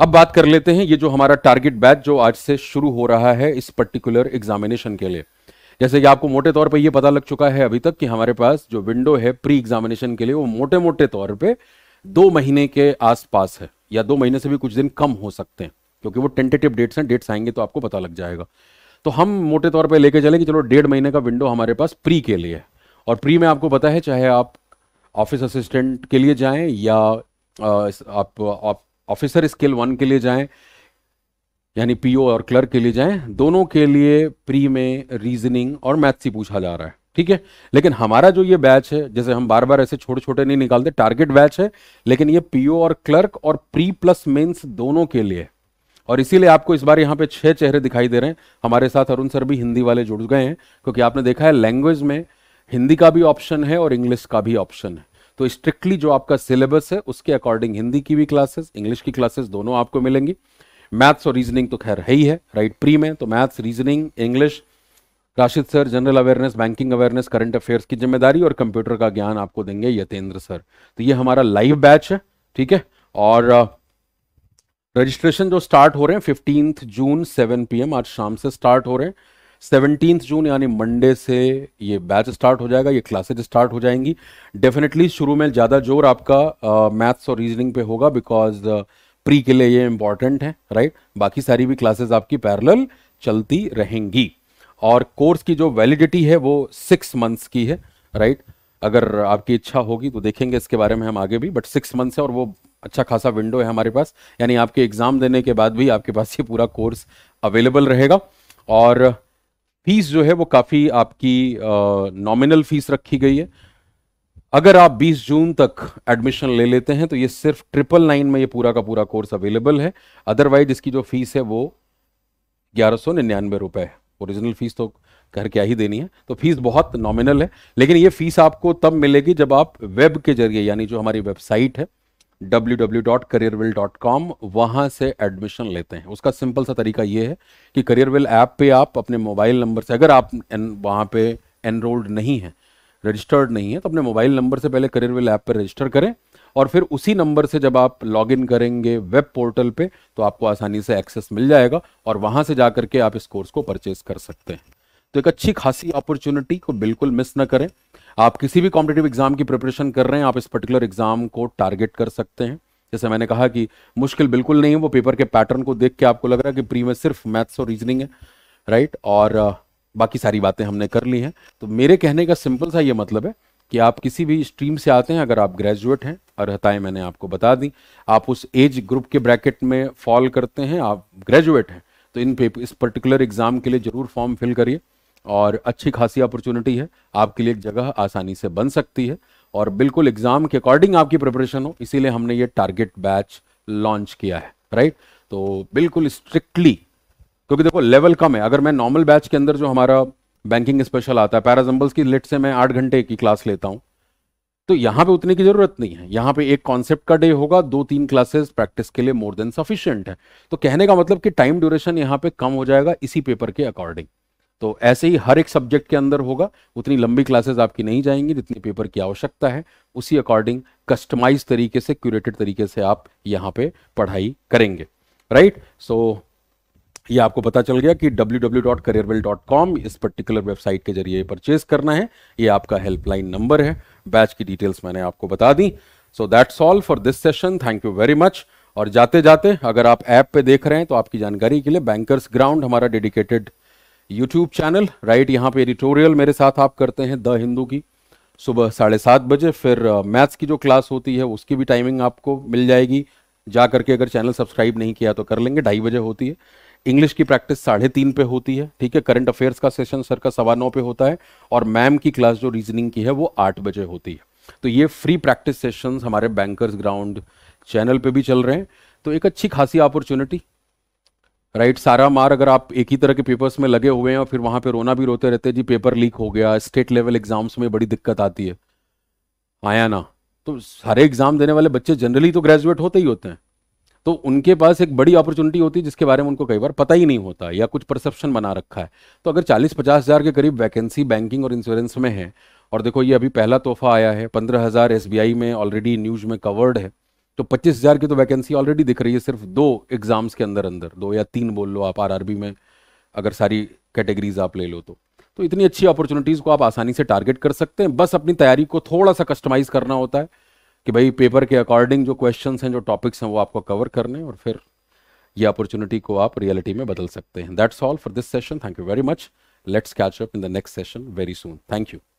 अब बात कर लेते हैं ये जो हमारा टारगेट बैच जो आज से शुरू हो रहा है इस पर्टिकुलर एग्जामिनेशन के लिए जैसे कि आपको मोटे तौर पर ये पता लग चुका है अभी तक कि हमारे पास जो विंडो है प्री एग्जामिनेशन के लिए वो मोटे मोटे तौर पे दो महीने के आसपास है या दो महीने से भी कुछ दिन कम हो सकते हैं क्योंकि वो टेंटेटिव डेट्स हैं डेट्स आएंगे तो आपको पता लग जाएगा तो हम मोटे तौर पर लेके चले कि चलो डेढ़ महीने का विंडो हमारे पास प्री के लिए है और प्री में आपको पता है चाहे आप ऑफिस असिस्टेंट के लिए जाएं या आप आप ऑफिसर स्केल वन के लिए जाएं यानी पीओ और क्लर्क के लिए जाएं दोनों के लिए प्री में रीजनिंग और मैथ्स ही पूछा जा रहा है ठीक है लेकिन हमारा जो ये बैच है जैसे हम बार बार ऐसे छोटे छोटे नहीं निकालते टारगेट बैच है लेकिन ये पीओ और क्लर्क और प्री प्लस मेन्स दोनों के लिए और इसीलिए आपको इस बार यहाँ पे छह चेहरे दिखाई दे रहे हैं हमारे साथ अरुण सर भी हिंदी वाले जुड़ गए हैं क्योंकि आपने देखा है लैंग्वेज में हिंदी का भी ऑप्शन है और इंग्लिश का भी ऑप्शन है तो स्ट्रिक्टली जो आपका सिलेबस है उसके अकॉर्डिंग हिंदी की भी क्लासेस इंग्लिश की क्लासेस दोनों आपको मिलेंगी मैथ्स और रीजनिंग तो खैर है ही है राइट प्री में तो maths reasoning English Rashid sir general awareness banking awareness current affairs की जिम्मेदारी और कंप्यूटर का ज्ञान आपको देंगे यतेंद्र सर तो ये हमारा लाइव बैच है ठीक है और रजिस्ट्रेशन uh, जो स्टार्ट हो रहे हैं फिफ्टींथ जून सेवन पी आज शाम से स्टार्ट हो रहे हैं सेवनटीन जून यानी मंडे से ये बैच स्टार्ट हो जाएगा ये क्लासेज स्टार्ट हो जाएंगी डेफिनेटली शुरू में ज़्यादा जोर आपका मैथ्स और रीजनिंग पे होगा बिकॉज प्री के लिए ये इंपॉर्टेंट है राइट बाकी सारी भी क्लासेज आपकी पैरल चलती रहेंगी और कोर्स की जो वैलिडिटी है वो सिक्स मंथ्स की है राइट अगर आपकी इच्छा होगी तो देखेंगे इसके बारे में हम आगे भी बट सिक्स मंथ्स है और वो अच्छा खासा विंडो है हमारे पास यानी आपके एग्ज़ाम देने के बाद भी आपके पास ये पूरा कोर्स अवेलेबल रहेगा और फीस जो है वो काफ़ी आपकी नॉमिनल फीस रखी गई है अगर आप 20 जून तक एडमिशन ले लेते हैं तो ये सिर्फ ट्रिपल नाइन में ये पूरा का पूरा कोर्स अवेलेबल है अदरवाइज इसकी जो फीस है वो ग्यारह सौ निन्यानवे रुपए है ओरिजिनल फीस तो घर क्या ही देनी है तो फीस बहुत नॉमिनल है लेकिन ये फीस आपको तब मिलेगी जब आप वेब के जरिए यानी जो हमारी वेबसाइट है www.careerwill.com वहां से एडमिशन लेते हैं उसका सिंपल सा तरीका यह है कि करियरविल ऐप पे आप अपने मोबाइल नंबर से अगर आप वहाँ पे एनरोल्ड नहीं है रजिस्टर्ड नहीं है तो अपने मोबाइल नंबर से पहले करियरविल ऐप पर रजिस्टर करें और फिर उसी नंबर से जब आप लॉगिन करेंगे वेब पोर्टल पे तो आपको आसानी से एक्सेस मिल जाएगा और वहाँ से जाकर के आप इस कोर्स को परचेज कर सकते हैं तो एक अच्छी खासी अपॉर्चुनिटी को बिल्कुल मिस ना करें आप किसी भी कॉम्पिटेटिव एग्जाम की प्रिपरेशन कर रहे हैं आप इस पर्टिकुलर एग्जाम को टारगेट कर सकते हैं जैसे मैंने कहा कि मुश्किल बिल्कुल नहीं है वो पेपर के पैटर्न को देख के आपको लग रहा है कि प्री में सिर्फ मैथ्स और रीजनिंग है राइट और बाकी सारी बातें हमने कर ली हैं तो मेरे कहने का सिंपल सा ये मतलब है कि आप किसी भी स्ट्रीम से आते हैं अगर आप ग्रेजुएट हैं अर्हताएं मैंने आपको बता दी आप उस एज ग्रुप के ब्रैकेट में फॉल करते हैं आप ग्रेजुएट हैं तो इन पेपर इस पर्टिकुलर एग्ज़ाम के लिए ज़रूर फॉर्म फिल करिए और अच्छी खासी अपॉर्चुनिटी है आपके लिए जगह आसानी से बन सकती है और बिल्कुल एग्जाम के अकॉर्डिंग आपकी प्रिपरेशन हो इसीलिए हमने ये टारगेट बैच लॉन्च किया है राइट तो बिल्कुल स्ट्रिक्टली क्योंकि देखो लेवल कम है अगर मैं नॉर्मल बैच के अंदर जो हमारा बैंकिंग स्पेशल आता है पैराजम्बल्स की लिट से मैं आठ घंटे की क्लास लेता हूँ तो यहाँ पे उतने की जरूरत नहीं है यहाँ पे एक कॉन्सेप्ट का डे होगा दो तीन क्लासेस प्रैक्टिस के लिए मोर देन सफिशियंट है तो कहने का मतलब कि टाइम ड्यूरेशन यहाँ पे कम हो जाएगा इसी पेपर के अकॉर्डिंग तो ऐसे ही हर एक सब्जेक्ट के अंदर होगा उतनी लंबी क्लासेस आपकी नहीं जाएंगी जितनी पेपर की आवश्यकता है उसी अकॉर्डिंग कस्टमाइज तरीके से क्यूरेटेड तरीके से आप यहाँ पे पढ़ाई करेंगे राइट सो so, ये आपको पता चल गया कि www.careerwell.com इस पर्टिकुलर वेबसाइट के जरिए परचेज करना है ये आपका हेल्पलाइन नंबर है बैच की डिटेल्स मैंने आपको बता दी so that's all for this session thank you very much और जाते जाते अगर आप ऐप पे देख रहे हैं तो आपकी जानकारी के लिए बैंकर्स ग्राउंड हमारा डेडिकेटेड यूट्यूब चैनल राइट यहाँ पे एडिटोरियल मेरे साथ आप करते हैं द हिंदू की सुबह साढ़े सात बजे फिर मैथ्स की जो क्लास होती है उसकी भी टाइमिंग आपको मिल जाएगी जा करके अगर चैनल सब्सक्राइब नहीं किया तो कर लेंगे ढाई बजे होती है इंग्लिश की प्रैक्टिस साढ़े तीन पे होती है ठीक है करंट अफेयर्स का सेशन सर का सवा नौ पे होता है और मैम की क्लास जो रीजनिंग की है वो आठ बजे होती है तो ये फ्री प्रैक्टिस सेशंस हमारे बैंकर्स ग्राउंड चैनल पे भी चल रहे हैं तो एक अच्छी खासी अपॉर्चुनिटी राइट सारा मार अगर आप एक ही तरह के पेपर्स में लगे हुए हैं और फिर वहाँ पे रोना भी रोते रहते हैं जी पेपर लीक हो गया स्टेट लेवल एग्जाम्स में बड़ी दिक्कत आती है आया हाँ ना तो सारे एग्जाम देने वाले बच्चे जनरली तो ग्रेजुएट होते ही होते हैं तो उनके पास एक बड़ी अपॉर्चुनिटी होती है जिसके बारे में उनको कई बार पता ही नहीं होता या कुछ परसेप्शन बना रखा है तो अगर चालीस पचास हज़ार के करीब वैकेंसी बैंकिंग और इंश्योरेंस में है और देखो ये अभी पहला तोहफा आया है पंद्रह हज़ार एस में ऑलरेडी न्यूज में कवर्ड है तो पच्चीस हज़ार की तो वैकेंसी ऑलरेडी दिख रही है सिर्फ दो एग्ज़ाम्स के अंदर अंदर दो या तीन बोल लो आप आर में अगर सारी कैटेगरीज आप ले लो तो तो इतनी अच्छी अपॉर्चुनिटीज़ को आप आसानी से टारगेट कर सकते हैं बस अपनी तैयारी को थोड़ा सा कस्टमाइज़ करना होता है कि भाई पेपर के अकॉर्डिंग जो क्वेश्चन हैं जो टॉपिक्स हैं वो आपको कवर करने और फिर ये अपॉर्चुनिटी को आप रियलिटी में बदल सकते हैं that's all for this session thank you very much let's catch up in the next session very soon thank you